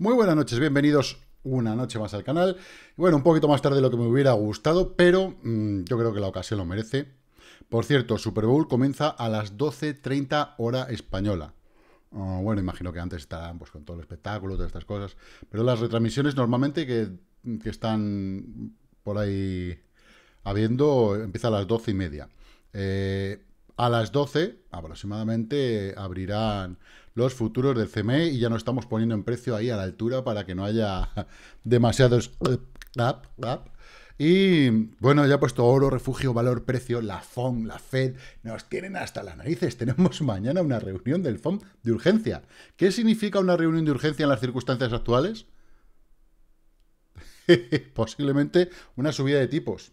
Muy buenas noches, bienvenidos una noche más al canal. Bueno, un poquito más tarde de lo que me hubiera gustado, pero mm, yo creo que la ocasión lo merece. Por cierto, Super Bowl comienza a las 12.30 hora española. Ah, bueno, imagino que antes estarán pues, con todo el espectáculo, todas estas cosas. Pero las retransmisiones normalmente que, están por ahí habiendo empieza a las 12 y media. Eh, a las 12 aproximadamente abrirán los futuros del CME y ya no estamos poniendo en precio ahí a la altura para que no haya demasiados... Eh, y bueno, ya he puesto oro, refugio, valor, precio, la FOM, la FED, nos tienen hasta las narices. Tenemos mañana una reunión del FOM de urgencia. ¿Qué significa una reunión de urgencia en las circunstancias actuales? Posiblemente una subida de tipos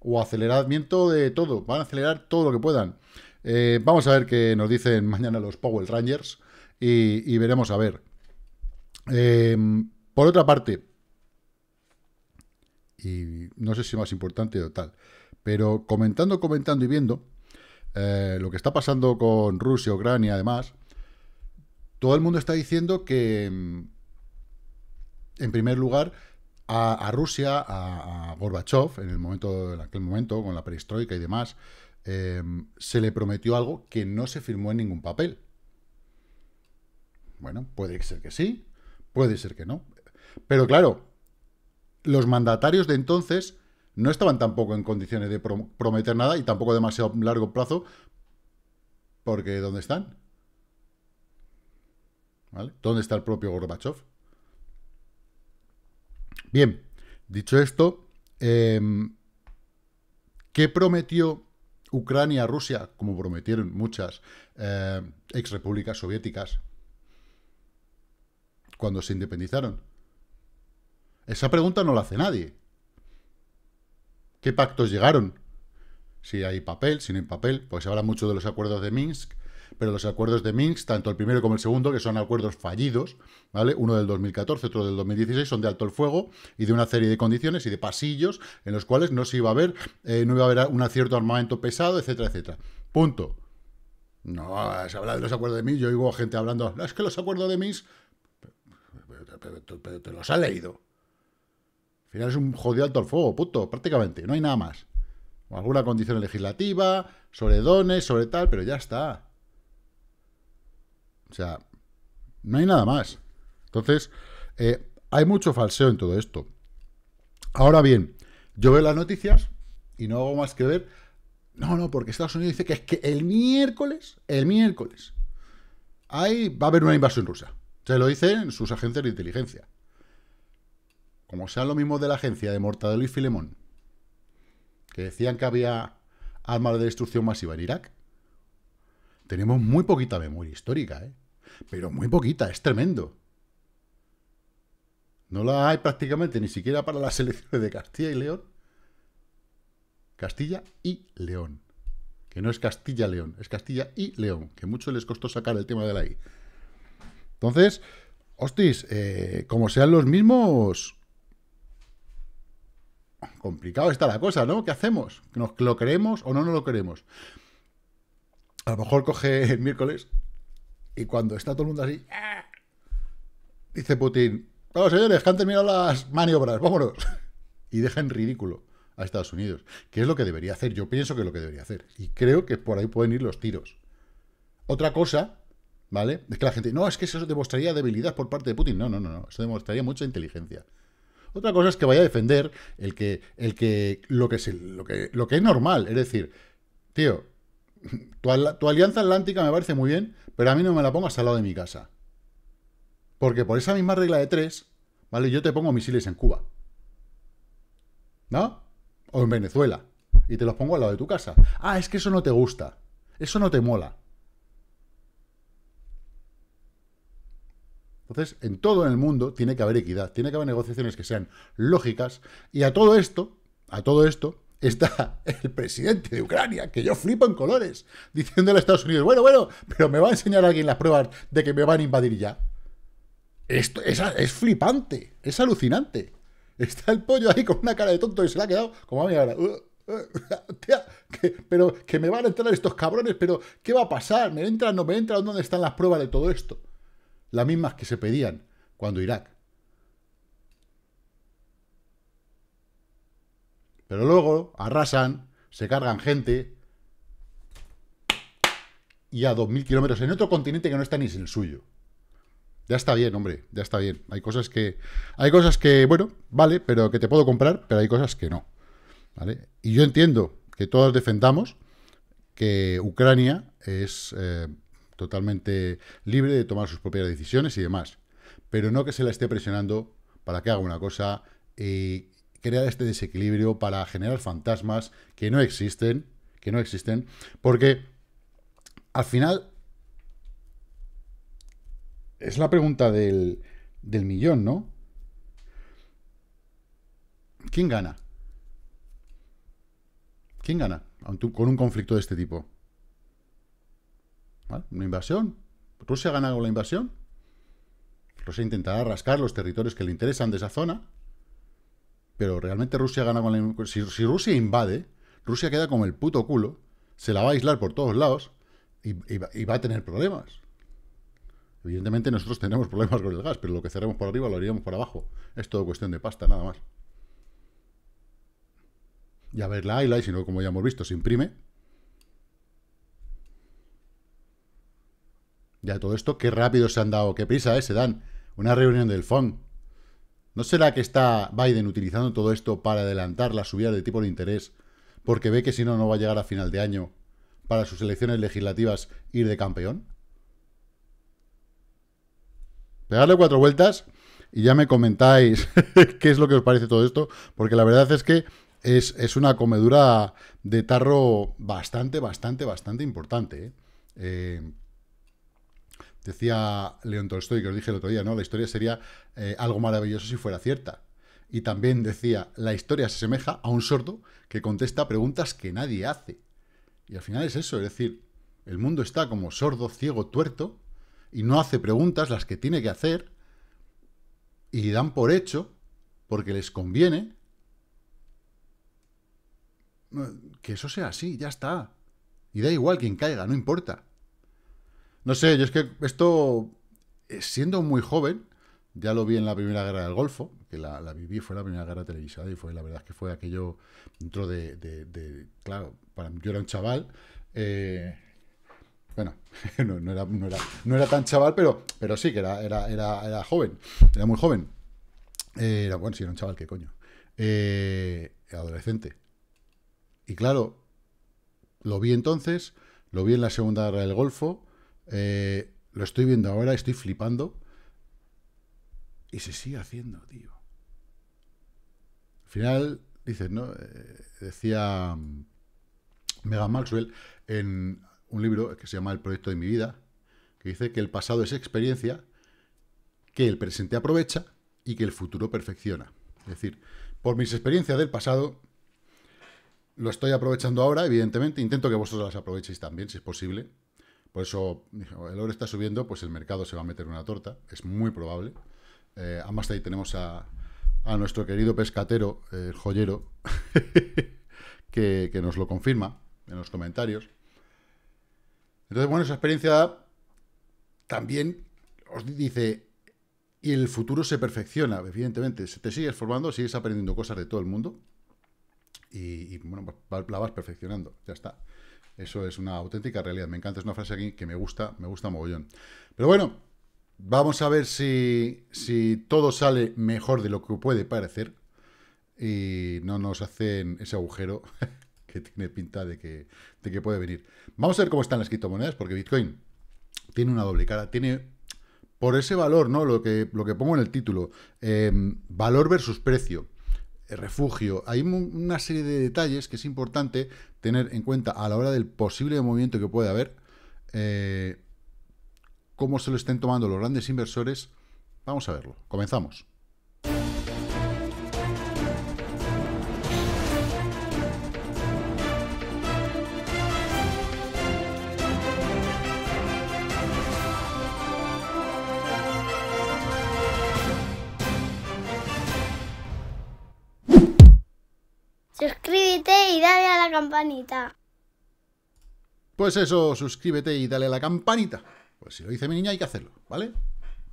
o aceleramiento de todo. Van a acelerar todo lo que puedan. Eh, vamos a ver qué nos dicen mañana los Power Rangers y, veremos a ver. Em, por otra parte, y no sé si más importante o tal, pero comentando, comentando y viendo eh, lo que está pasando con Rusia, Ucrania, además, todo el mundo está diciendo que, em, en primer lugar, a, Rusia, a, Gorbachev, en el momento, aquel momento, con la perestroika y demás, em, se le prometió algo que no se firmó en ningún papel. Bueno, puede ser que sí, puede ser que no. Pero claro, los mandatarios de entonces no estaban tampoco en condiciones de prometer nada y tampoco demasiado largo plazo, porque ¿dónde están? ¿Dónde está el propio Gorbachev? Bien, dicho esto, em, ¿qué prometió Ucrania a Rusia, como prometieron muchas eh, ex exrepúblicas soviéticas, cuando se independizaron? Esa pregunta no la hace nadie. ¿Qué pactos llegaron? Si hay papel, si no hay papel, pues se habla mucho de los acuerdos de Minsk, pero los acuerdos de Minsk, tanto el primero como el segundo, que son acuerdos fallidos, ¿vale? Uno del 2014, otro del 2016, son de alto el fuego y de una serie de condiciones y de pasillos en los cuales no se iba a ver, eh, no iba a haber un cierto armamento pesado, etcétera, etcétera. Punto. No, se habla de los acuerdos de Minsk, yo oigo gente hablando, es que los acuerdos de Minsk pero, te los ha leído. Al final es un jodido alto al fuego, puto, prácticamente, no hay nada más. alguna condición legislativa, sobre dones, sobre tal, pero ya está. O sea, no hay nada más. Entonces, eh, hay mucho falseo en todo esto. Ahora bien, yo veo las noticias y no hago más que ver. No, no, porque Estados Unidos dice que es que el miércoles, el miércoles, ahí va a haber una invasión rusa. Se lo dicen sus agencias de inteligencia. Como sea lo mismo de la agencia de Mortadelo y Filemón, que decían que había armas de destrucción masiva en Irak, tenemos muy poquita memoria histórica, ¿eh? pero muy poquita, es tremendo. No la hay prácticamente ni siquiera para las elecciones de Castilla y León. Castilla y León. Que no es Castilla-León, es Castilla y León, que mucho les costó sacar el tema de la I. Entonces, hostis, eh, como sean los mismos... Complicado está la cosa, ¿no? ¿Qué hacemos? ¿Nos lo queremos o no nos lo queremos? A lo mejor coge el miércoles y cuando está todo el mundo así... Dice Putin, vamos señores, que han terminado las maniobras, vámonos. Y deja en ridículo a Estados Unidos, que es lo que debería hacer. Yo pienso que es lo que debería hacer. Y creo que por ahí pueden ir los tiros. Otra cosa ¿Vale? Es que la gente, no, es que eso demostraría debilidad por parte de Putin. No, no, no, no. Eso demostraría mucha inteligencia. Otra cosa es que vaya a defender el que, el que, lo, que es, lo, que, lo que es normal. Es decir, tío, tu, tu, alianza atlántica me parece muy bien, pero a mí no me la pongas al lado de mi casa. Porque por esa misma regla de tres, ¿vale? Yo te pongo misiles en Cuba. ¿No? O en Venezuela. Y te los pongo al lado de tu casa. Ah, es que eso no te gusta. Eso no te mola. Entonces, en todo el mundo tiene que haber equidad, tiene que haber negociaciones que sean lógicas, y a todo esto, a todo esto, está el presidente de Ucrania, que yo flipo en colores, diciéndole a Estados Unidos, bueno, bueno, pero me va a enseñar alguien las pruebas de que me van a invadir ya. Esto es, es flipante, es alucinante. Está el pollo ahí con una cara de tonto y se le ha quedado como a mí ahora. Uh, uh, pero que me van a entrar estos cabrones, pero ¿qué va a pasar? ¿Me entran? ¿No me entran? ¿Dónde están las pruebas de todo esto? las mismas que se pedían cuando Irak. Pero luego arrasan, se cargan gente y a 2.000 kilómetros en otro continente que no está ni en el suyo. Ya está bien, hombre, ya está bien. Hay cosas que, hay cosas que, bueno, vale, pero que te puedo comprar, pero hay cosas que no. Y yo entiendo que todos defendamos que Ucrania es eh, totalmente libre de tomar sus propias decisiones y demás. Pero no que se la esté presionando para que haga una cosa y eh, crear este desequilibrio para generar fantasmas que no existen, que no existen, porque al final es la pregunta del, del millón, ¿no? ¿Quién gana? ¿Quién gana con un conflicto de este tipo? ¿Vale? Una invasión. Rusia gana con la invasión. Rusia intentará rascar los territorios que le interesan de esa zona. Pero realmente Rusia gana con la invasión. Si, Rusia invade, Rusia queda como el puto culo. Se la va a aislar por todos lados y, va, a tener problemas. Evidentemente nosotros tenemos problemas con el gas, pero lo que cerremos por arriba lo haríamos por abajo. Es todo cuestión de pasta, nada más. Y a ver la la y si no, como ya hemos visto, se imprime Ya todo esto, qué rápido se han dado, qué prisa, eh, Se dan una reunión del Fondo. ¿No será que está Biden utilizando todo esto para adelantar la subida de tipo de interés porque ve que si no, no va a llegar a final de año para sus elecciones legislativas ir de campeón? Pegadle cuatro vueltas y ya me comentáis qué es lo que os parece todo esto, porque la verdad es que es, una comedura de tarro bastante, bastante, bastante importante. ¿eh? eh Decía León Tolstoy, que os dije el otro día, ¿no? La historia sería eh, algo maravilloso si fuera cierta. Y también decía, la historia se asemeja a un sordo que contesta preguntas que nadie hace. Y al final es eso, es decir, el mundo está como sordo, ciego, tuerto, y no hace preguntas las que tiene que hacer, y dan por hecho, porque les conviene, que eso sea así, ya está. Y da igual quien caiga, no importa. No sé, yo es que esto, eh, siendo muy joven, ya lo vi en la Primera Guerra del Golfo, que la, viví, fue la primera guerra televisada y fue la verdad es que fue aquello dentro de, claro, para yo era un chaval, eh, bueno, no, era, tan chaval, pero, pero sí que era, era, era, joven, era muy joven. Eh, era, bueno, si era un chaval, qué coño. adolescente. Y claro, lo vi entonces, lo vi en la Segunda Guerra del Golfo, eh, lo estoy viendo ahora, estoy flipando. Y se sigue haciendo, tío. Al final, dices, ¿no? Eh, decía mm, Megan Maxwell en un libro que se llama El proyecto de mi vida, que dice que el pasado es experiencia, que el presente aprovecha y que el futuro perfecciona. Es decir, por mis experiencias del pasado, lo estoy aprovechando ahora, evidentemente, intento que vosotros las aprovechéis también, si es posible, por eso el oro está subiendo, pues el mercado se va a meter una torta, es muy probable. Eh, además ahí tenemos a, nuestro querido pescatero, el joyero, que, nos lo confirma en los comentarios. Entonces, bueno, esa experiencia también os dice, y el futuro se perfecciona, evidentemente, te sigues formando, sigues aprendiendo cosas de todo el mundo, y, y bueno, pues la vas perfeccionando, ya está. Eso es una auténtica realidad. Me encanta, es una frase aquí que me gusta, me gusta mogollón. Pero bueno, vamos a ver si, todo sale mejor de lo que puede parecer y no nos hacen ese agujero que tiene pinta de que, que puede venir. Vamos a ver cómo están las criptomonedas, porque Bitcoin tiene una doble cara, tiene por ese valor, ¿no? Lo que, lo que pongo en el título, em, valor versus precio eh, refugio. Hay una serie de detalles que es importante tener en cuenta a la hora del posible movimiento que puede haber, eh, cómo se lo estén tomando los grandes inversores. Vamos a verlo. Comenzamos. campanita. Pues eso, suscríbete y dale a la campanita. Pues si lo dice mi niña hay que hacerlo, ¿vale?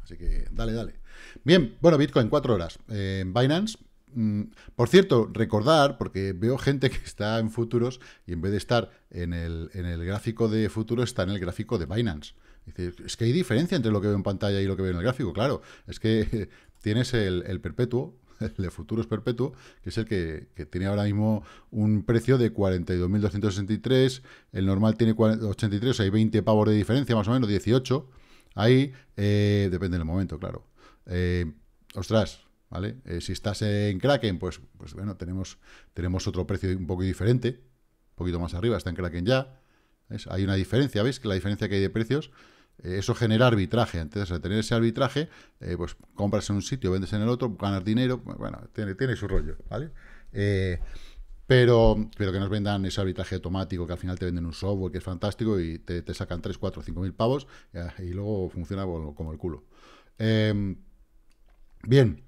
Así que dale, dale. Bien, bueno, Bitcoin, cuatro horas. en eh, Binance, mm, por cierto, recordar, porque veo gente que está en futuros y en vez de estar en el, gráfico de futuro está en el gráfico de Binance. es que hay diferencia entre lo que veo en pantalla y lo que veo en el gráfico, claro. Es que tienes el perpetuo el de futuros perpetuo, que es el que, tiene ahora mismo un precio de 42.263, el normal tiene 83, o sea, hay 20 pavos de diferencia, más o menos, 18. Ahí, eh, depende del momento, claro. Eh, ostras, ¿vale? Eh, si estás en Kraken, pues, pues, bueno, tenemos, tenemos otro precio un poco diferente, un poquito más arriba, está en Kraken ya. ¿ves? Hay una diferencia, ¿veis? Que la diferencia que hay de precios eh, eso genera arbitraje. Entonces, al tener ese arbitraje, eh, pues compras en un sitio, vendes en el otro, ganas dinero, bueno, tiene, su rollo, ¿vale? Eh, pero, pero que nos vendan ese arbitraje automático, que al final te venden un software que es fantástico y te, sacan 3, 4, 5 mil pavos y, luego funciona como el culo. Em, bien,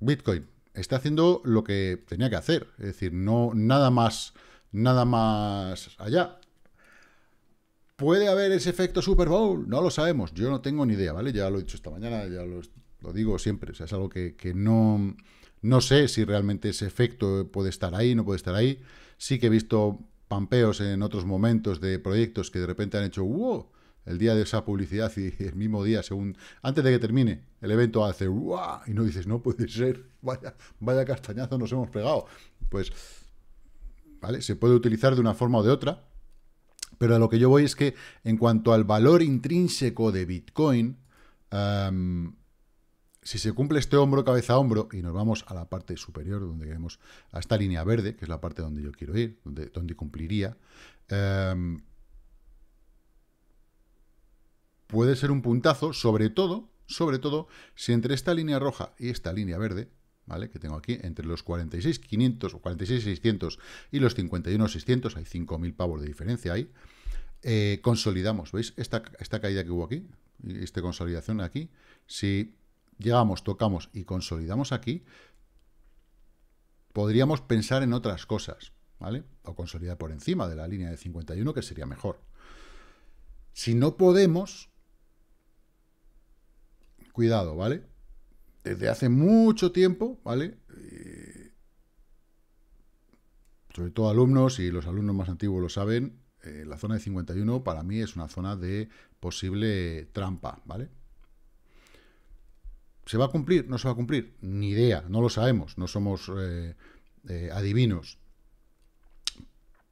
Bitcoin está haciendo lo que tenía que hacer, es decir, no nada más, nada más allá. ¿Puede haber ese efecto Super Bowl? No lo sabemos, yo no tengo ni idea, ¿vale? Ya lo he dicho esta mañana, ya lo, digo siempre, o sea, es algo que, no, no sé si realmente ese efecto puede estar ahí, no puede estar ahí. Sí que he visto pampeos en otros momentos de proyectos que de repente han hecho wow el día de esa publicidad y el mismo día, según antes de que termine el evento, hace wow y no dices, no puede ser, vaya, vaya castañazo nos hemos pegado. Pues, ¿vale? Se puede utilizar de una forma o de otra. Pero a lo que yo voy es que en cuanto al valor intrínseco de Bitcoin, si se cumple este hombro, cabeza, hombro, y nos vamos a la parte superior, donde queremos, a esta línea verde, que es la parte donde yo quiero ir, donde, donde cumpliría, puede ser un puntazo, sobre todo, sobre todo, si entre esta línea roja y esta línea verde ¿vale? Que tengo aquí, entre los 46.500 o 46.600 y los 51.600, hay 5.000 pavos de diferencia ahí. Eh, consolidamos, ¿veis? Esta, esta caída que hubo aquí, esta consolidación aquí, si llegamos, tocamos y consolidamos aquí, podríamos pensar en otras cosas, ¿vale? O consolidar por encima de la línea de 51, que sería mejor. Si no podemos, cuidado, ¿vale? desde hace mucho tiempo, ¿vale? Eh, sobre todo alumnos, y los alumnos más antiguos lo saben, eh, la zona de 51 para mí es una zona de posible trampa, ¿vale? ¿Se va a cumplir? ¿No se va a cumplir? Ni idea, no lo sabemos, no somos eh, adivinos.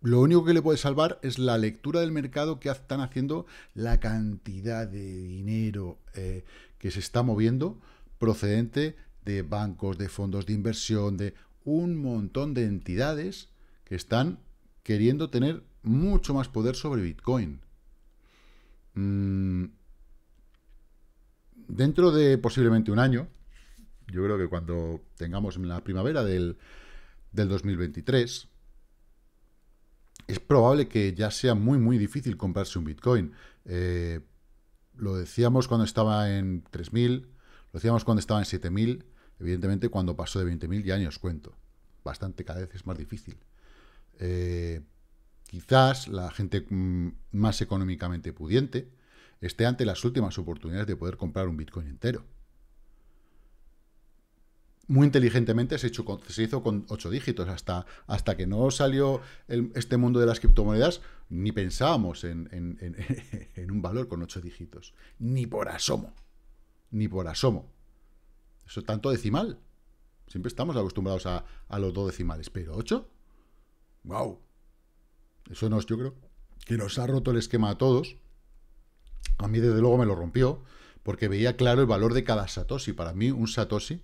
Lo único que le puede salvar es la lectura del mercado que están haciendo la cantidad de dinero que se está moviendo procedente de bancos, de fondos de inversión, de un montón de entidades que están queriendo tener mucho más poder sobre Bitcoin. Mm, dentro de posiblemente un año, yo creo que cuando tengamos la primavera del, 2023, es probable que ya sea muy, muy difícil comprarse un Bitcoin. Eh, lo decíamos cuando estaba en 3000, lo hacíamos cuando estaba en 7.000, evidentemente cuando pasó de 20.000 ya ni os cuento. Bastante cada vez es más difícil. Eh, quizás la gente mm, más económicamente pudiente esté ante las últimas oportunidades de poder comprar un Bitcoin entero. Muy inteligentemente se, hizo con 8 dígitos. Hasta, hasta que no salió este mundo de las criptomonedas, ni pensábamos en, en un valor con 8 dígitos. Ni por asomo ni por asomo. Eso tanto decimal. Siempre estamos acostumbrados a, los dos decimales, pero 8, wow. Eso nos, yo creo, que nos ha roto el esquema a todos. A mí, desde luego, me lo rompió, porque veía claro el valor de cada Satoshi. Para mí, un Satoshi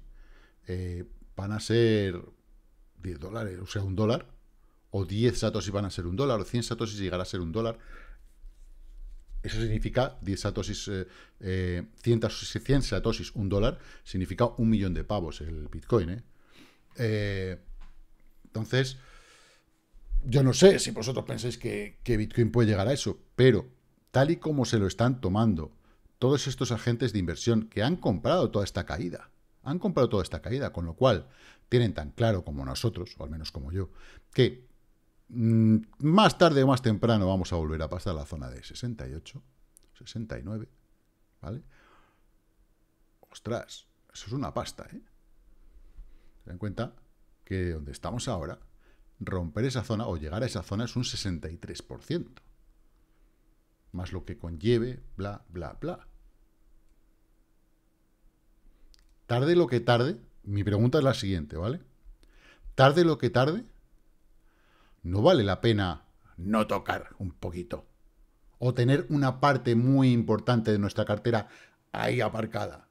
eh, van a ser 10 dólares, o sea, un dólar, o 10 Satoshi van a ser un dólar, o 100 Satoshi llegará a ser un dólar. Eso significa 10 satosis, eh, 100, eh, satosis, un dólar, significa un millón de pavos el Bitcoin. ¿eh? Eh, entonces, yo no sé si vosotros pensáis que Bitcoin puede llegar a eso, pero tal y como se lo están tomando todos estos agentes de inversión que han comprado toda esta caída, han comprado toda esta caída, con lo cual tienen tan claro como nosotros, o al menos como yo, que Mm, más tarde o más temprano vamos a volver a pasar a la zona de 68, 69, ¿vale? Ostras, eso es una pasta, ¿eh? Ten en cuenta que donde estamos ahora, romper esa zona o llegar a esa zona es un 63%. Más lo que conlleve, bla, bla, bla. Tarde lo que tarde, mi pregunta es la siguiente, ¿vale? Tarde lo que tarde, no vale la pena no tocar un poquito. O tener una parte muy importante de nuestra cartera ahí aparcada.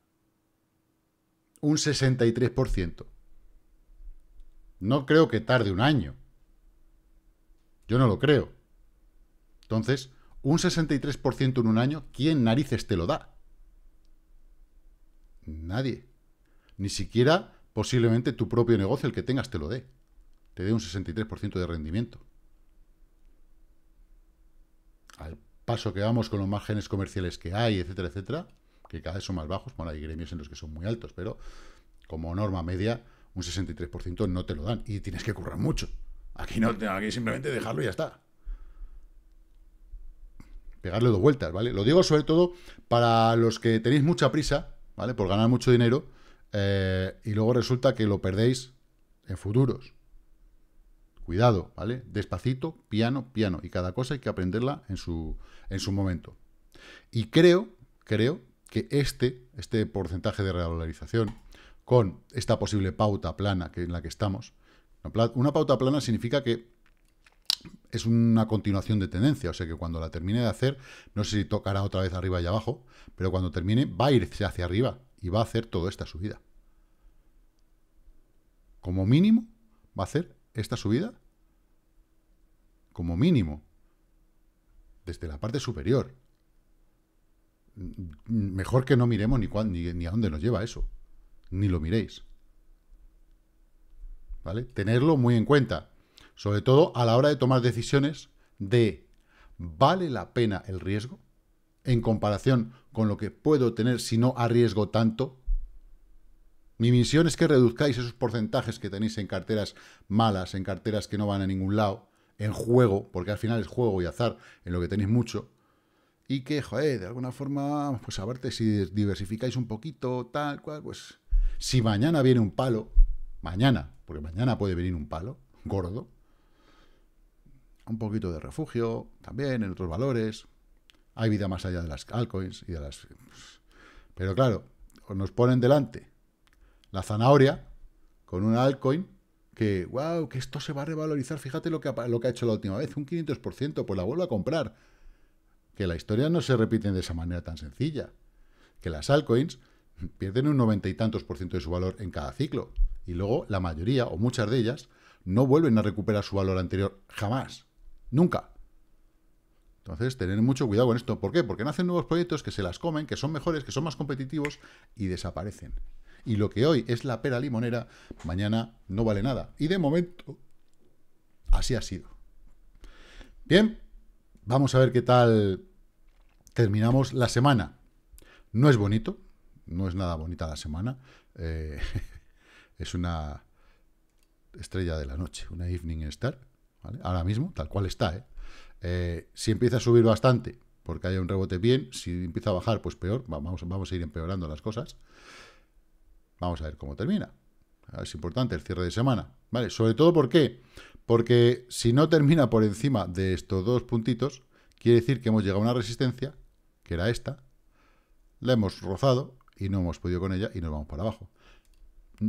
Un 63%. No creo que tarde un año. Yo no lo creo. Entonces, un 63% en un año, ¿quién narices te lo da? Nadie. Ni siquiera posiblemente tu propio negocio, el que tengas, te lo dé te dé un 63% de rendimiento. Al paso que vamos con los márgenes comerciales que hay, etcétera, etcétera, que cada vez son más bajos, bueno, hay gremios en los que son muy altos, pero como norma media, un 63% no te lo dan y tienes que currar mucho. Aquí no, aquí simplemente dejarlo y ya está. Pegarle dos vueltas, ¿vale? Lo digo sobre todo para los que tenéis mucha prisa, ¿vale? Por ganar mucho dinero eh, y luego resulta que lo perdéis en futuros. Cuidado, ¿vale? Despacito, piano, piano. Y cada cosa hay que aprenderla en su, en su momento. Y creo, creo que este, este porcentaje de regularización con esta posible pauta plana que, en la que estamos, una pauta plana significa que es una continuación de tendencia, o sea que cuando la termine de hacer, no sé si tocará otra vez arriba y abajo, pero cuando termine va a irse hacia arriba y va a hacer toda esta subida. Como mínimo va a hacer esta subida? Como mínimo. Desde la parte superior. Mejor que no miremos ni, ni, a dónde nos lleva eso. Ni lo miréis. ¿Vale? Tenerlo muy en cuenta. Sobre todo a la hora de tomar decisiones de ¿vale la pena el riesgo? En comparación con lo que puedo tener si no arriesgo tanto mi misión es que reduzcáis esos porcentajes que tenéis en carteras malas, en carteras que no van a ningún lado, en juego, porque al final es juego y azar en lo que tenéis mucho, y que, joder, de alguna forma, pues a verte si diversificáis un poquito, tal cual, pues si mañana viene un palo, mañana, porque mañana puede venir un palo gordo, un poquito de refugio también en otros valores, hay vida más allá de las altcoins y de las... Pues, pero claro, nos ponen delante la zanahoria con una altcoin que, wow, que esto se va a revalorizar. Fíjate lo que ha, lo que ha hecho la última vez, un 500%, pues la vuelvo a comprar. Que la historia no se repite de esa manera tan sencilla. Que las altcoins pierden un noventa y tantos por ciento de su valor en cada ciclo. Y luego la mayoría, o muchas de ellas, no vuelven a recuperar su valor anterior jamás. Nunca. Entonces, tener mucho cuidado con esto. ¿Por qué? Porque nacen nuevos proyectos que se las comen, que son mejores, que son más competitivos y desaparecen y lo que hoy es la pera limonera, mañana no vale nada. Y de momento, así ha sido. Bien, vamos a ver qué tal terminamos la semana. No es bonito, no es nada bonita la semana. Eh, es una estrella de la noche, una evening star, Ahora mismo, tal cual está, ¿eh? Eh, si empieza a subir bastante, porque haya un rebote bien, si empieza a bajar, pues peor, vamos a ir empeorando las cosas. Vamos a ver cómo termina. Es importante el cierre de semana. ¿Vale? Sobre todo, ¿por qué? Porque si no termina por encima de estos dos puntitos, quiere decir que hemos llegado a una resistencia, que era esta, la hemos rozado y no hemos podido con ella y nos vamos para abajo.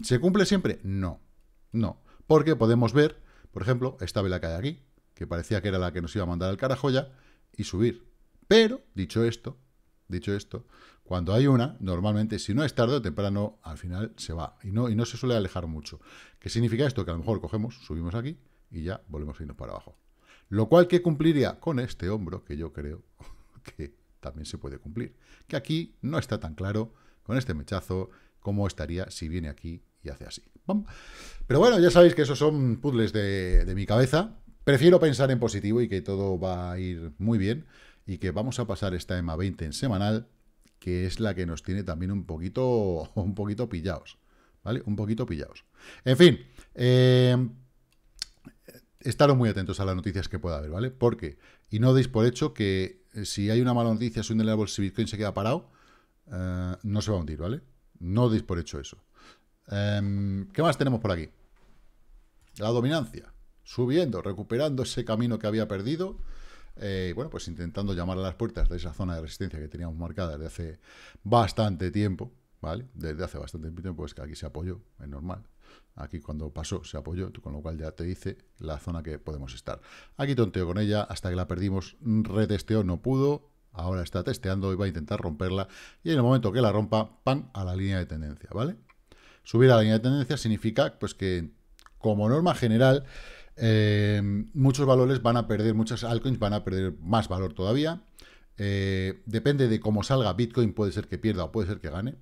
¿Se cumple siempre? No, no. Porque podemos ver, por ejemplo, esta vela que hay aquí, que parecía que era la que nos iba a mandar al carajo ya, y subir. Pero, dicho esto, Dicho esto, cuando hay una, normalmente, si no es tarde o temprano, al final se va. Y no, y no se suele alejar mucho. ¿Qué significa esto? Que a lo mejor cogemos, subimos aquí y ya volvemos a irnos para abajo. Lo cual que cumpliría con este hombro, que yo creo que también se puede cumplir. Que aquí no está tan claro con este mechazo cómo estaría si viene aquí y hace así. Pero bueno, ya sabéis que esos son puzzles de, de mi cabeza. Prefiero pensar en positivo y que todo va a ir muy bien y que vamos a pasar esta EMA 20 en semanal, que es la que nos tiene también un poquito, un poquito pillados, ¿vale? Un poquito pillados. En fin, em, estaros muy atentos a las noticias que pueda haber, ¿vale? Porque, y no deis por hecho que eh, si hay una mala noticia, si un árbol si Bitcoin se queda parado, eh, no se va a hundir, ¿vale? No deis por hecho eso. Em, ¿Qué más tenemos por aquí? La dominancia, subiendo, recuperando ese camino que había perdido eh, bueno, pues intentando llamar a las puertas de esa zona de resistencia que teníamos marcada desde hace bastante tiempo, ¿vale? Desde hace bastante tiempo, pues que aquí se apoyó, es normal. Aquí cuando pasó se apoyó, con lo cual ya te dice la zona que podemos estar. Aquí tonteo con ella, hasta que la perdimos, retesteó, no pudo, ahora está testeando y va a intentar romperla, y en el momento que la rompa, pan a la línea de tendencia, ¿vale? Subir a la línea de tendencia significa, pues que como norma general, Em, muchos valores van a perder, muchas altcoins van a perder más valor todavía. Eh, depende de cómo salga Bitcoin, puede ser que pierda o puede ser que gane.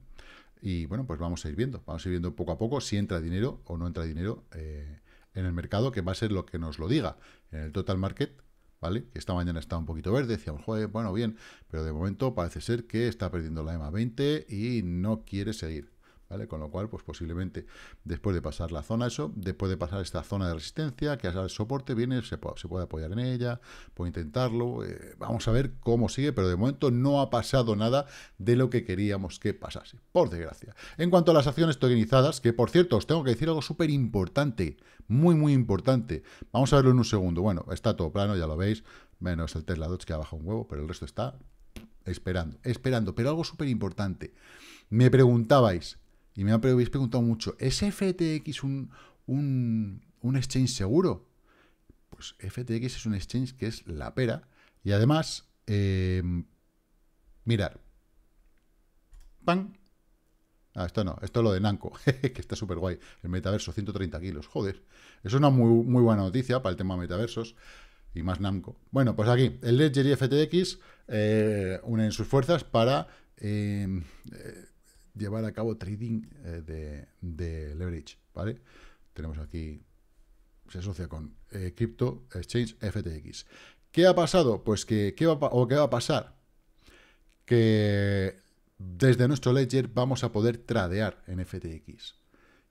Y bueno, pues vamos a ir viendo, vamos a ir viendo poco a poco si entra dinero o no entra dinero eh, en el mercado, que va a ser lo que nos lo diga. En el total market, ¿vale? Que esta mañana estaba un poquito verde, decíamos, joder, bueno, bien, pero de momento parece ser que está perdiendo la EMA 20 y no quiere seguir. Con lo cual, pues posiblemente después de pasar la zona, eso, después de pasar esta zona de resistencia, que el soporte viene, se, puede, apoyar en ella, puede intentarlo, eh, vamos a ver cómo sigue, pero de momento no ha pasado nada de lo que queríamos que pasase, por desgracia. En cuanto a las acciones tokenizadas, que por cierto, os tengo que decir algo súper importante, muy, muy importante. Vamos a verlo en un segundo. Bueno, está todo plano, ya lo veis, menos el Tesla Dodge que ha bajado un huevo, pero el resto está esperando, esperando. Pero algo súper importante. Me preguntabais, y me habéis preguntado mucho, ¿es FTX un, exchange seguro? Pues FTX es un exchange que es la pera. Y además, eh, em, mirar. ¡Pam! Ah, esto no, esto es lo de Namco, que está súper guay. El metaverso, 130 kilos, joder. Eso es una muy, muy buena noticia para el tema metaversos y más Namco. Bueno, pues aquí, el Ledger y FTX eh, unen sus fuerzas para em, eh, llevar a cabo trading eh, de, leverage, ¿vale? Tenemos aquí, se asocia con eh, Crypto Exchange FTX. ¿Qué ha pasado? Pues que, ¿qué qué va a pasar? Que desde nuestro ledger vamos a poder tradear en FTX.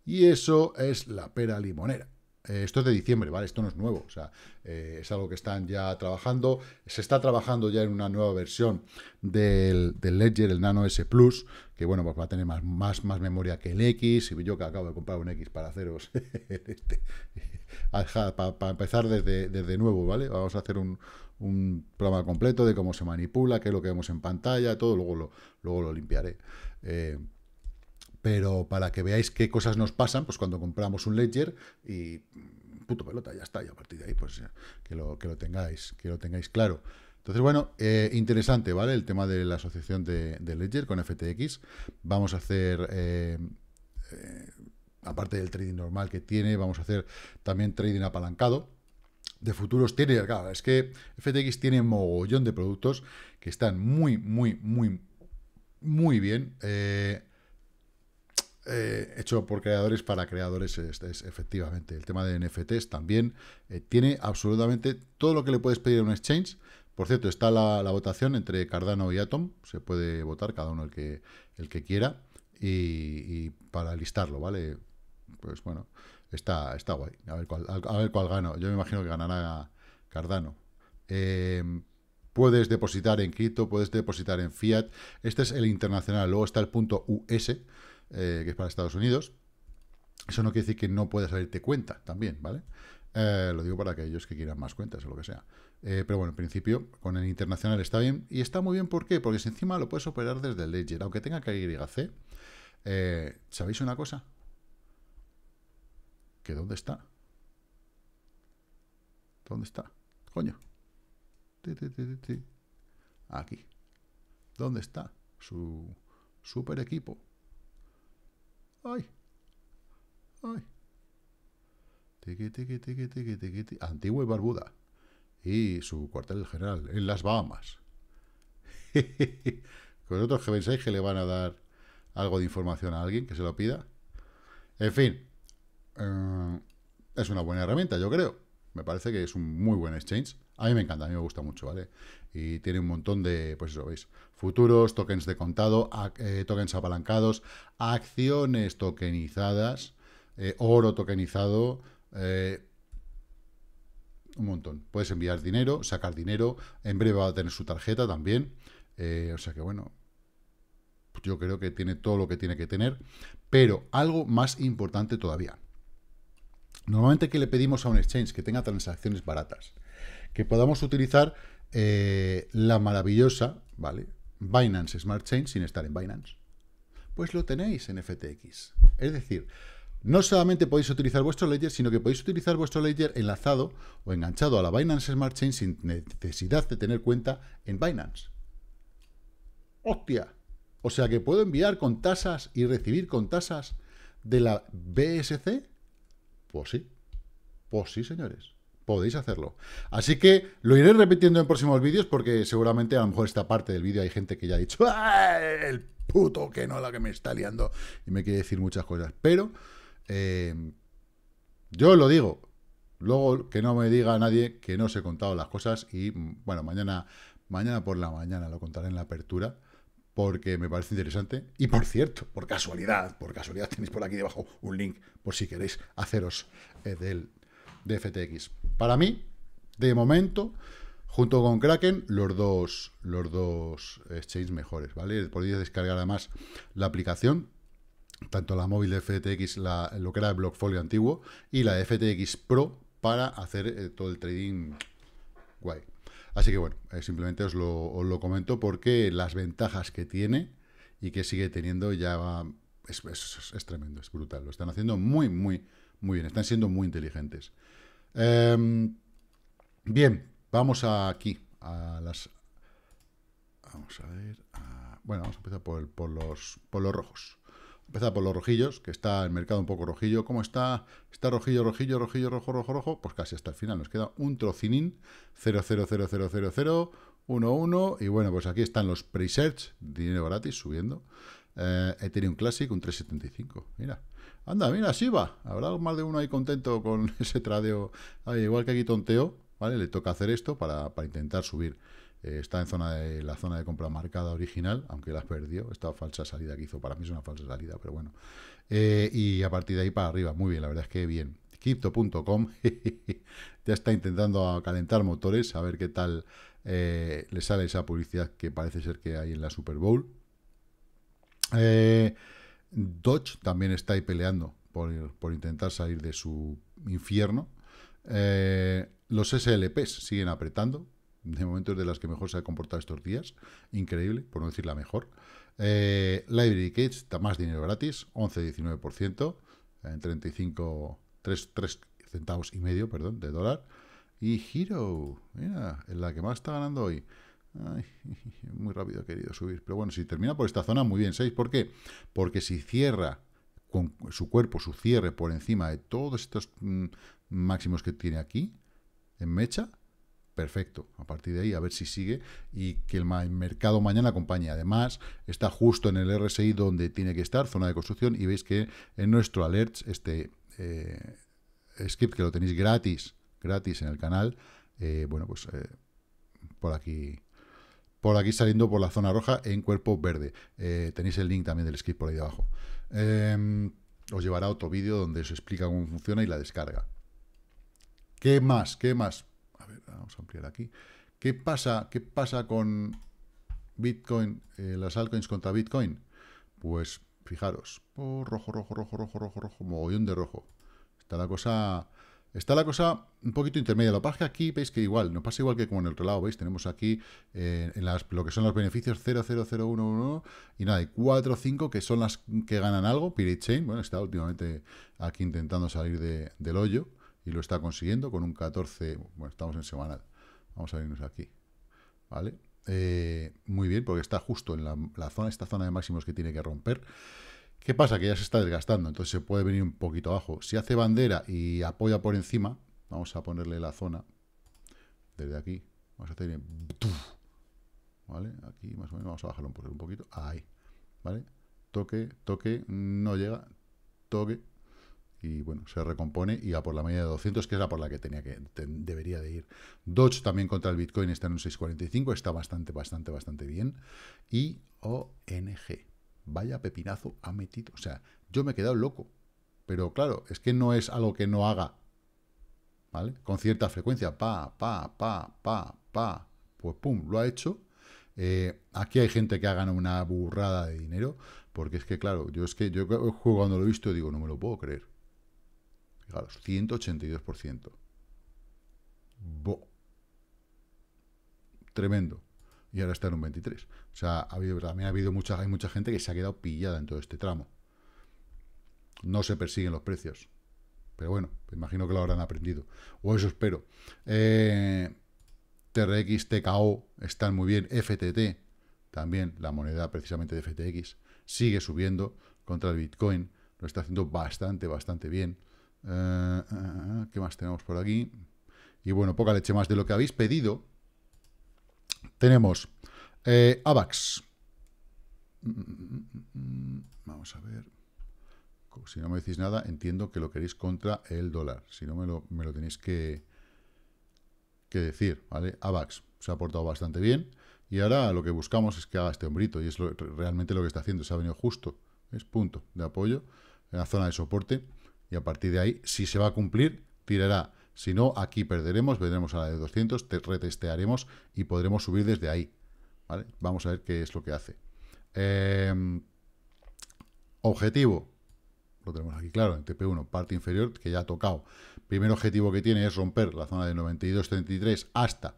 Y eso es la pera limonera. Eh, esto es de diciembre, ¿vale? Esto no es nuevo, o sea, eh, es algo que están ya trabajando. Se está trabajando ya en una nueva versión del, del Ledger, el Nano S Plus, que bueno, pues va a tener más, más, más memoria que el X. Y yo que acabo de comprar un X para haceros este, para, empezar desde, nuevo, ¿vale? Vamos a hacer un, un programa completo de cómo se manipula, qué es lo que vemos en pantalla, todo, luego lo, luego lo limpiaré. Eh, pero para que veáis qué cosas nos pasan, pues cuando compramos un ledger y mm, puto pelota, ya está, y a partir de ahí, pues eh, que lo, que lo tengáis, que lo tengáis claro. Entonces, bueno, eh, interesante, ¿vale? El tema de la asociación de, Ledger con FTX. Vamos a hacer, eh, aparte del trading normal que tiene, vamos a hacer también trading apalancado. De futuros tiene, claro, es que FTX tiene mogollón de productos que están muy, muy, muy, muy bien. Eh, eh, hecho por creadores para creadores, es, es, efectivamente. El tema de NFTs también eh, tiene absolutamente todo lo que le puedes pedir a un exchange. Por cierto, está la, votación entre Cardano y Atom. Se puede votar cada uno el que, el que quiera. Y, para listarlo, ¿vale? Pues bueno, está, está guay. A ver, cuál, a ver cuál gano. Yo me imagino que ganará Cardano. Em, puedes depositar en cripto, puedes depositar en fiat. Este es el internacional. Luego está el punto US eh, que es para Estados Unidos. Eso no quiere decir que no puedas abrirte cuenta también, ¿vale? Eh, lo digo para aquellos que quieran más cuentas o lo que sea. Eh, pero bueno, en principio, con el internacional está bien. Y está muy bien, ¿por qué? Porque encima lo puedes operar desde Ledger, aunque tenga que YC. C. ¿Sabéis una cosa? ¿Que dónde está? ¿Dónde está? Coño. Aquí. ¿Dónde está su super equipo? ay, Antigua y Barbuda. Y su cuartel general en las Bahamas. ¿Vosotros que pensáis que le van a dar algo de información a alguien que se lo pida? En fin, eh, es una buena herramienta, yo creo. Me parece que es un muy buen exchange. A mí me encanta, a mí me gusta mucho, ¿vale? Y tiene un montón de, pues eso veis, futuros, tokens de contado, eh, tokens apalancados, acciones tokenizadas, eh, oro tokenizado, eh, un montón. Puedes enviar dinero, sacar dinero, en breve va a tener su tarjeta también. o sea que bueno, yo creo que tiene todo lo que tiene que tener. Pero algo más importante todavía. Normalmente, ¿qué le pedimos a un exchange? Que tenga transacciones baratas que podamos utilizar eh, la maravillosa, ¿vale? Binance Smart Chain sin estar en Binance. Pues lo tenéis en FTX. Es decir, no solamente podéis utilizar vuestro ledger, sino que podéis utilizar vuestro ledger enlazado o enganchado a la Binance Smart Chain sin necesidad de tener cuenta en Binance. ¡Hostia! O sea que puedo enviar con tasas y recibir con tasas de la BSC. Pues sí. Pues sí, señores podéis hacerlo. Así que lo iré repitiendo en próximos vídeos porque seguramente a lo mejor esta parte del vídeo hay gente que ya ha dicho ¡Ah, el puto que no la que me está liando y me quiere decir muchas cosas. Pero eh, yo lo digo. Luego que no me diga nadie que no os he contado las cosas y bueno, mañana, mañana por la mañana lo contaré en la apertura porque me parece interesante. Y por cierto, por casualidad, por casualidad tenéis por aquí debajo un link por si queréis haceros eh, del de FTX. Para mí, de momento, junto con Kraken, los dos, los dos exchanges mejores, ¿vale? Podéis descargar además la aplicación, tanto la móvil de FTX, lo que era el Blockfolio antiguo, y la de FTX Pro para hacer eh, todo el trading guay. Así que bueno, eh, simplemente os lo, comento porque las ventajas que tiene y que sigue teniendo ya es tremendo, es brutal. Lo están haciendo muy, muy, muy bien. Están siendo muy inteligentes. Em, bien, vamos aquí, a las... Vamos a ver... bueno, vamos a empezar por, los, rojos. Empezar por los rojillos, que está el mercado un poco rojillo. ¿Cómo está? Está rojillo, rojillo, rojillo, rojo, rojo, rojo. Pues casi hasta el final. Nos queda un trocinín. 00000011. Y bueno, pues aquí están los pre-search. Dinero gratis, subiendo. Eh, Ethereum Classic, un 3.75. Mira, Anda, mira, Shiva. Habrá más de uno ahí contento con ese tradeo. Ah, igual que aquí tonteo, ¿vale? Le toca hacer esto para, intentar subir. Eh, está en zona de, la zona de compra marcada original, aunque las perdió. Esta falsa salida que hizo, para mí es una falsa salida, pero bueno. Eh, y a partir de ahí para arriba, muy bien, la verdad es que bien. Crypto.com ya está intentando calentar motores, a ver qué tal eh, le sale esa publicidad que parece ser que hay en la Super Bowl. Eh, Dodge también está ahí peleando por, intentar salir de su infierno. Eh, los SLPs siguen apretando. De momento es de las que mejor se ha comportado estos días. Increíble, por no decir la mejor. Eh, Library Cage, más dinero gratis, 11,19%, en 35, 3, centavos y medio, perdón, de dólar. Y Hero, mira, es la que más está ganando hoy, Ay, muy rápido ha querido subir. Pero bueno, si termina por esta zona, muy bien. ¿Sabéis por qué? Porque si cierra con su cuerpo, su cierre por encima de todos estos mm, máximos que tiene aquí, en mecha, perfecto. A partir de ahí, a ver si sigue y que el, mercado mañana acompañe. Además, está justo en el RSI donde tiene que estar, zona de construcción, y veis que en nuestro alert, este eh, script que lo tenéis gratis, gratis en el canal, eh, bueno, pues eh, por aquí por aquí saliendo por la zona roja en cuerpo verde. Eh, tenéis el link también del script por ahí abajo. Em, os llevará a otro vídeo donde os explica cómo funciona y la descarga. ¿Qué más? ¿Qué más? A ver, vamos a ampliar aquí. ¿Qué pasa? ¿Qué pasa con Bitcoin, eh, las altcoins contra Bitcoin? Pues fijaros, Rojo, oh, rojo, rojo, rojo, rojo, rojo, rojo, mogollón de rojo. Está la cosa Está la cosa un poquito intermedia. Lo que pasa es que aquí veis que igual, nos pasa igual que como en el otro lado, veis, tenemos aquí eh, en las, lo que son los beneficios 1, y nada, hay 4 5 que son las que ganan algo. Pirate Chain, bueno, está últimamente aquí intentando salir del hoyo y lo está consiguiendo con un 14, bueno, estamos en semanal. Vamos a irnos aquí, ¿vale? Eh, muy bien, porque está justo en la zona, esta zona de máximos que tiene que romper. ¿Qué pasa? Que ya se está desgastando, entonces se puede venir un poquito abajo. Si hace bandera y apoya por encima, vamos a ponerle la zona desde aquí. Vamos a hacer... ¿Vale? Aquí más o menos, vamos a bajarlo un poquito. Ahí. ¿Vale? Toque, toque, no llega. Toque. Y bueno, se recompone y va por la media de 200, que es la por la que tenía que debería de ir. Dodge también contra el Bitcoin está en un 6.45, está bastante, bastante, bastante bien. Y ONG vaya pepinazo ha metido. O sea, yo me he quedado loco. Pero claro, es que no es algo que no haga, ¿vale? Con cierta frecuencia, pa, pa, pa, pa, pa, pues pum, lo ha hecho. Eh, aquí hay gente que ha una burrada de dinero, porque es que claro, yo es que yo cuando lo he visto digo, no me lo puedo creer. Fijaros, 182%. Bo. Tremendo y ahora está en un 23. O sea, ha habido, también ha habido mucha, hay mucha gente que se ha quedado pillada en todo este tramo. No se persiguen los precios. Pero bueno, imagino que lo habrán aprendido. O eso espero. Eh, TRX, TKO están muy bien. FTT, también la moneda precisamente de FTX, sigue subiendo contra el Bitcoin. Lo está haciendo bastante, bastante bien. Eh, ah, ah, ah, ¿Qué más tenemos por aquí? Y bueno, poca leche más de lo que habéis pedido tenemos eh, AVAX. Vamos a ver. Si no me decís nada, entiendo que lo queréis contra el dólar. Si no, me lo, tenéis que, decir, ¿vale? AVAX se ha portado bastante bien. Y ahora lo que buscamos es que haga este hombrito. Y es realmente lo que está haciendo. Se ha venido justo. Es punto de apoyo en la zona de soporte. Y a partir de ahí, si se va a cumplir, tirará si no, aquí perderemos, vendremos a la de 200, retestearemos y podremos subir desde ahí. ¿vale? Vamos a ver qué es lo que hace. Em, objetivo. Lo tenemos aquí claro, en TP1, parte inferior, que ya ha tocado. Primer objetivo que tiene es romper la zona de 92.33 hasta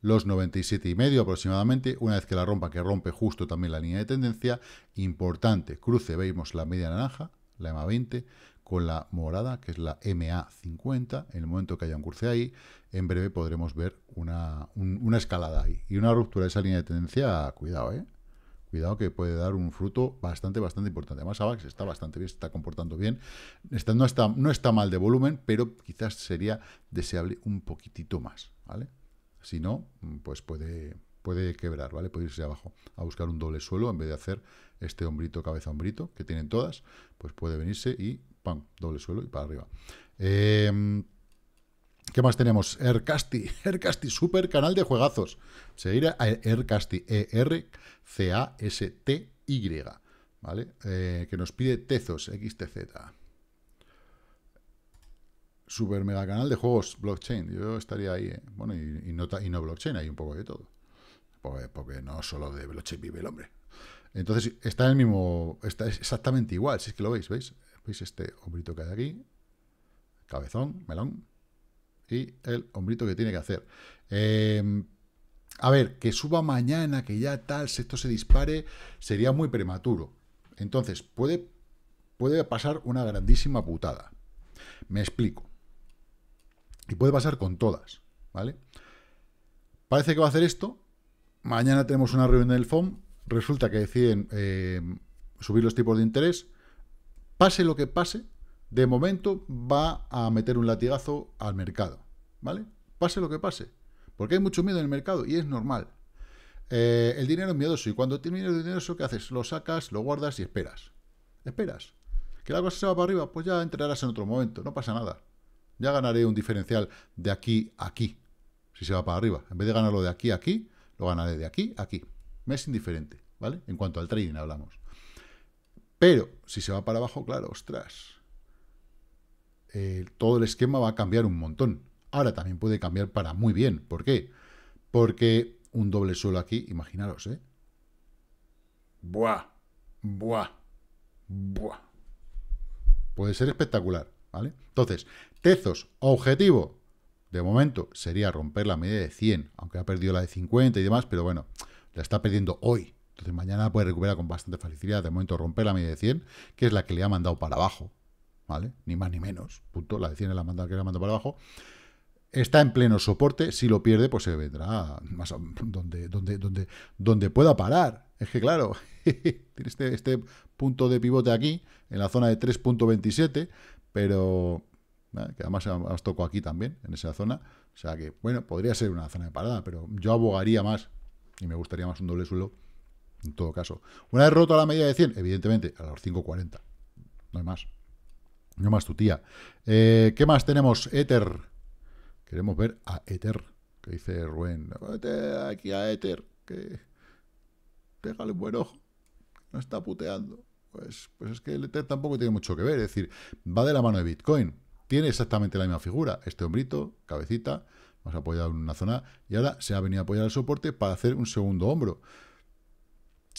los 97,5 aproximadamente. Una vez que la rompa, que rompe justo también la línea de tendencia. Importante, cruce, vemos la media naranja, la EMA 20, con la morada, que es la MA50. En el momento que haya un curse ahí, en breve podremos ver una, escalada ahí. Y una ruptura de esa línea de tendencia, cuidado, ¿eh? Cuidado que puede dar un fruto bastante, bastante importante. Además, AVAX está bastante bien, se está comportando bien. no, está, no está mal de volumen, pero quizás sería deseable un poquitito más, ¿vale? Si no, pues puede, puede quebrar, ¿vale? Puede irse abajo a buscar un doble suelo en vez de hacer este hombrito, cabeza hombrito, que tienen todas, pues puede venirse y pam, doble suelo y para arriba. Em, ¿Qué más tenemos? Ercasti, Ercasti, super canal de juegazos. Seguir e a Ercasti, E-R-C-A-S-T-Y, ¿vale? Eh, que nos pide Tezos, XTZ. Super mega canal de juegos blockchain. Yo estaría ahí, eh. Bueno, y, y, no, y, no, blockchain, hay un poco de todo. Porque, porque no solo de blockchain vive el hombre. Entonces, está el mismo, está exactamente igual, si es que lo veis, ¿veis? ¿Veis pues este hombrito que hay aquí? Cabezón, melón. Y el hombrito que tiene que hacer. Em, a ver, que suba mañana, que ya tal, si esto se dispare, sería muy prematuro. Entonces, puede, puede pasar una grandísima putada. Me explico. Y puede pasar con todas, ¿vale? Parece que va a hacer esto. Mañana tenemos una reunión del FOM. Resulta que deciden eh, subir los tipos de interés pase lo que pase, de momento va a meter un latigazo al mercado, ¿vale? Pase lo que pase, porque hay mucho miedo en el mercado y es normal. Eh, el dinero es miedoso y cuando tienes dinero miedoso, ¿qué haces? Lo sacas, lo guardas y esperas. Esperas. ¿Que la cosa se va para arriba? Pues ya entrarás en otro momento, no pasa nada. Ya ganaré un diferencial de aquí a aquí, si se va para arriba. En vez de ganarlo de aquí a aquí, lo ganaré de aquí a aquí. Me es indiferente, ¿vale? En cuanto al trading hablamos. Pero si se va para abajo, claro, ostras, eh, todo el esquema va a cambiar un montón. Ahora también puede cambiar para muy bien. ¿Por qué? Porque un doble suelo aquí, imaginaros, ¿eh? Buah, buah, buah. Puede ser espectacular, ¿vale? Entonces, Tezos, objetivo, de momento, sería romper la media de 100, aunque ha perdido la de 50 y demás, pero bueno, la está perdiendo hoy, entonces mañana puede recuperar con bastante facilidad, de momento romper la media de 100, que es la que le ha mandado para abajo, ¿vale? Ni más ni menos, punto, la de 100 es la que le ha mandado para abajo. Está en pleno soporte, si lo pierde, pues se vendrá más donde, donde, donde, donde pueda parar. Es que claro, tiene este, este, punto de pivote aquí, en la zona de 3.27, pero que además ha tocado aquí también, en esa zona. O sea que, bueno, podría ser una zona de parada, pero yo abogaría más y me gustaría más un doble suelo en todo caso. Una vez roto a la media de 100, evidentemente, a los 5.40. No hay más. No más tu tía. Eh, ¿Qué más tenemos? Ether. Queremos ver a Ether. Que dice Rubén. aquí a Ether. Que... déjale un buen ojo. No está puteando. Pues, pues es que el Ether tampoco tiene mucho que ver. Es decir, va de la mano de Bitcoin. Tiene exactamente la misma figura. Este hombrito, cabecita, más apoyado en una zona. Y ahora se ha venido a apoyar el soporte para hacer un segundo hombro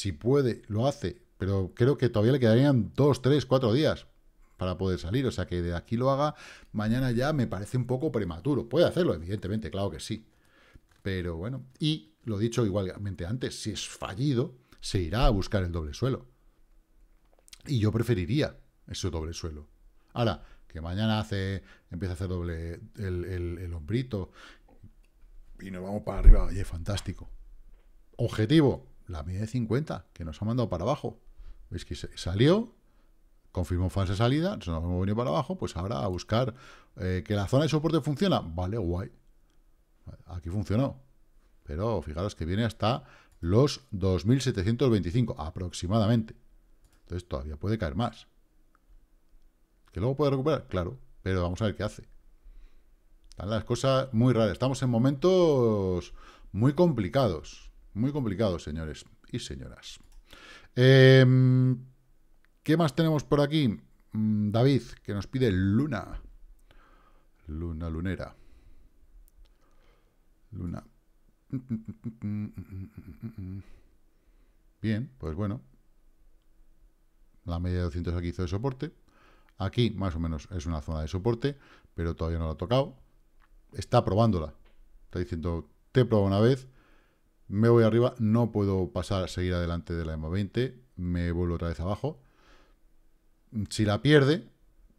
si puede, lo hace, pero creo que todavía le quedarían dos, tres, cuatro días para poder salir. O sea, que de aquí lo haga mañana ya me parece un poco prematuro. Puede hacerlo, evidentemente, claro que sí. Pero bueno, y lo dicho igualmente antes, si es fallido, se irá a buscar el doble suelo. Y yo preferiría ese doble suelo. Ahora, que mañana hace, empieza a hacer doble el, el, el hombrito y nos vamos para arriba, oye, fantástico. Objetivo, la media de 50, que nos ha mandado para abajo. Veis que salió, confirmó falsa salida, nos hemos venido para abajo, pues ahora a buscar eh, que la zona de soporte funciona. Vale, guay. Aquí funcionó. Pero fijaros que viene hasta los 2.725 aproximadamente. Entonces todavía puede caer más. ¿Que luego puede recuperar? Claro, pero vamos a ver qué hace. Están las cosas muy raras. Estamos en momentos muy complicados. Muy complicado, señores y señoras. Em, ¿Qué más tenemos por aquí? Mm, David, que nos pide Luna. Luna lunera. Luna. Bien, pues bueno. La media de 200 aquí hizo de soporte. Aquí más o menos es una zona de soporte, pero todavía no la ha tocado. Está probándola. Está diciendo, te he una vez, me voy arriba, no puedo pasar, seguir adelante de la m 20, me vuelvo otra vez abajo. Si la pierde,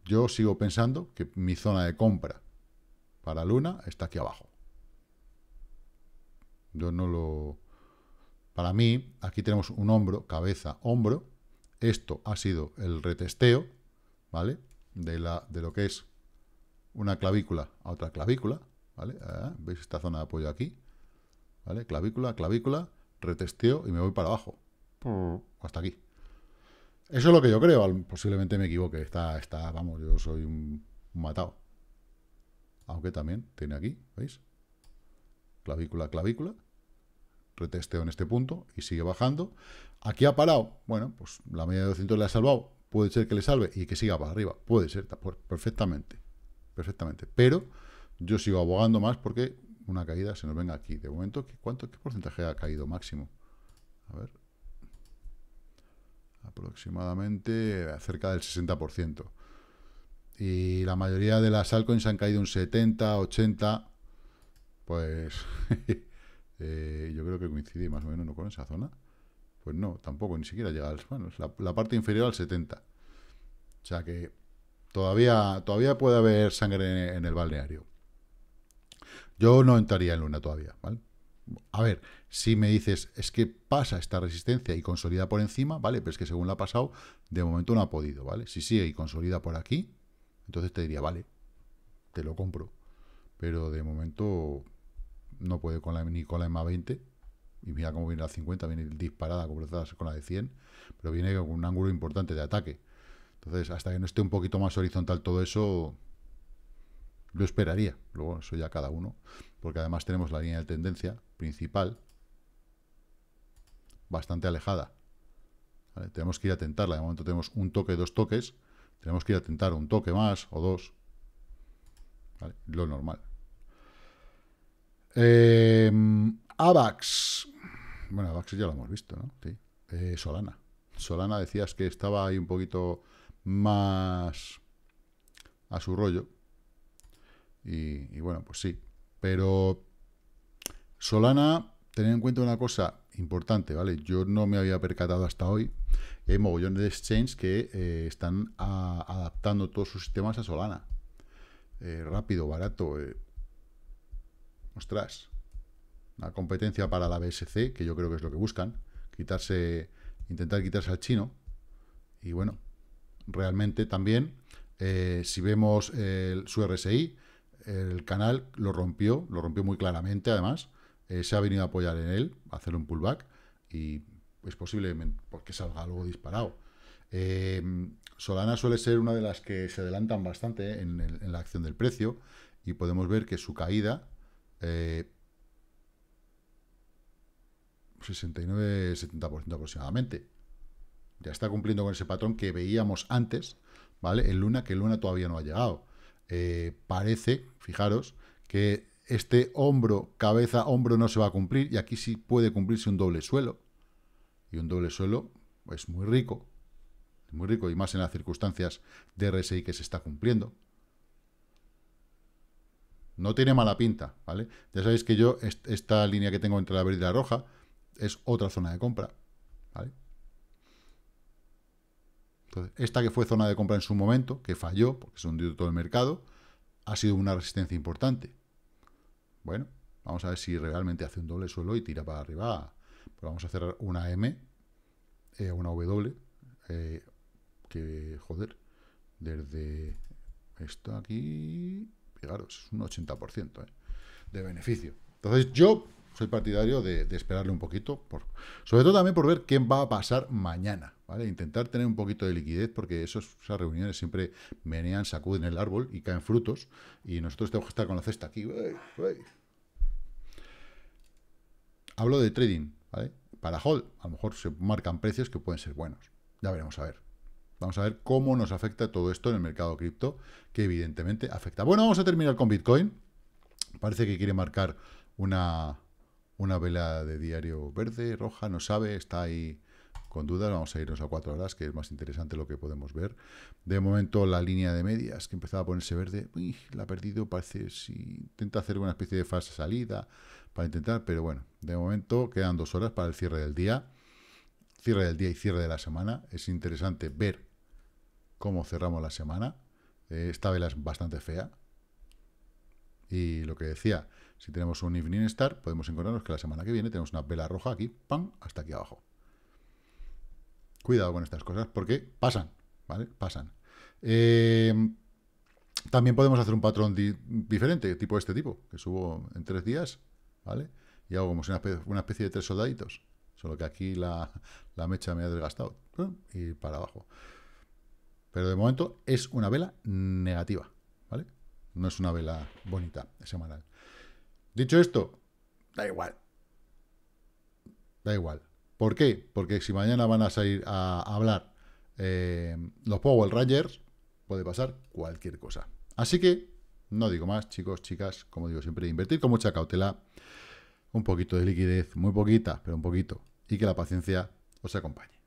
yo sigo pensando que mi zona de compra para Luna está aquí abajo. Yo no lo... Para mí, aquí tenemos un hombro, cabeza, hombro. Esto ha sido el retesteo, ¿vale? De, la, de lo que es una clavícula a otra clavícula, ¿vale? Ah, ¿Veis esta zona de apoyo aquí? ¿vale? Clavícula, clavícula, retesteo y me voy para abajo. Mm. Hasta aquí. Eso es lo que yo creo. Posiblemente me equivoque. Está, está, vamos, yo soy un matado. Aunque también tiene aquí, ¿veis? Clavícula, clavícula. Retesteo en este punto y sigue bajando. Aquí ha parado. Bueno, pues la media de 200 le ha salvado. Puede ser que le salve y que siga para arriba. Puede ser, perfectamente. Perfectamente. Pero yo sigo abogando más porque una caída se nos venga aquí. De momento, ¿qué, cuánto, ¿qué porcentaje ha caído máximo? A ver. Aproximadamente cerca del 60%. Y la mayoría de las altcoins han caído un 70, 80. Pues eh, yo creo que coincide más o menos ¿no? con esa zona. Pues no, tampoco, ni siquiera llega al... Bueno, la, la parte inferior al 70. O sea que todavía, todavía puede haber sangre en el balneario. Yo no entraría en luna todavía, ¿vale? A ver, si me dices, es que pasa esta resistencia y consolida por encima, ¿vale? Pero es que según la ha pasado, de momento no ha podido, ¿vale? Si sigue y consolida por aquí, entonces te diría, vale, te lo compro. Pero de momento no puede con la, ni con la EMA 20. Y mira cómo viene la 50, viene disparada con la de 100, pero viene con un ángulo importante de ataque. Entonces, hasta que no esté un poquito más horizontal todo eso, lo esperaría, luego eso ya cada uno, porque además tenemos la línea de tendencia principal bastante alejada. Tenemos que ir a tentarla, de momento tenemos un toque, dos toques, tenemos que ir a tentar un toque más o dos. Lo normal. Em, AVAX. Bueno, AVAX ya lo hemos visto, ¿no? Eh, Solana. Solana decías que estaba ahí un poquito más a su rollo. Y, bueno, pues sí. Pero Solana, tener en cuenta una cosa importante, ¿vale? Yo no me había percatado hasta hoy. Hay mogollones de exchanges que eh, están adaptando todos sus sistemas a Solana. Eh, rápido, barato. Eh. Ostras. Una competencia para la BSC, que yo creo que es lo que buscan. Quitarse, intentar quitarse al chino. Y bueno, realmente también, si vemos su RSI, el canal lo rompió, lo rompió muy claramente además, eh, se ha venido a apoyar en él, a hacer un pullback y es posible porque salga algo disparado. Em, Solana suele ser una de las que se adelantan bastante eh, en, la acción del precio y podemos ver que su caída... 69-70% eh, aproximadamente. Ya está cumpliendo con ese patrón que veíamos antes, ¿vale? En Luna, que Luna todavía no ha llegado. Eh, parece, fijaros, que este hombro, cabeza, hombro no se va a cumplir y aquí sí puede cumplirse un doble suelo. Y un doble suelo es muy rico, muy rico y más en las circunstancias de RSI que se está cumpliendo. No tiene mala pinta, ¿vale? Ya sabéis que yo, esta línea que tengo entre la verde y la roja, es otra zona de compra, ¿vale? esta que fue zona de compra en su momento, que falló, porque se hundió todo el mercado, ha sido una resistencia importante. Bueno, vamos a ver si realmente hace un doble suelo y tira para arriba. Pero pues vamos a cerrar una M, eh, una W, eh, que, joder, desde esto aquí, fijaros, es un 80% eh, de beneficio. Entonces yo soy partidario de, esperarle un poquito, sobre todo también por ver qué va a pasar mañana, ¿vale? Intentar tener un poquito de liquidez porque esos, esas reuniones siempre menean, sacuden el árbol y caen frutos y nosotros tenemos que estar con la cesta aquí. Hablo de trading, ¿vale? Para hold, a lo mejor se marcan precios que pueden ser buenos. Ya veremos a ver. Vamos a ver cómo nos afecta todo esto en el mercado cripto, que evidentemente afecta. Bueno, vamos a terminar con Bitcoin. Parece que quiere marcar una, una vela de diario verde, roja, no sabe, está ahí con dudas. Vamos a irnos a cuatro horas, que es más interesante lo que podemos ver. De momento, la línea de medias que empezaba a ponerse verde, la ha perdido. Parece si intenta hacer una especie de falsa salida para intentar, pero bueno, de momento quedan dos horas para el cierre del día. Cierre del día y cierre de la semana. Es interesante ver cómo cerramos la semana. Eh, esta vela es bastante fea. Y lo que decía, si tenemos un evening star, podemos encontrarnos que la semana que viene tenemos una vela roja aquí, ¡pam!, hasta aquí abajo. Cuidado con estas cosas porque pasan, ¿vale? Pasan. Eh, también podemos hacer un patrón diferente, tipo este tipo, que subo en tres días, ¿vale? Y hago como una especie, de tres soldaditos, solo que aquí la, la mecha me ha desgastado, y para abajo. Pero de momento es una vela negativa, ¿vale? No es una vela bonita, semanal. Dicho esto, da igual. Da igual. ¿Por qué? Porque si mañana van a salir a hablar eh, los Power Rangers, puede pasar cualquier cosa. Así que, no digo más, chicos, chicas, como digo siempre, invertir con mucha cautela, un poquito de liquidez, muy poquita, pero un poquito, y que la paciencia os acompañe.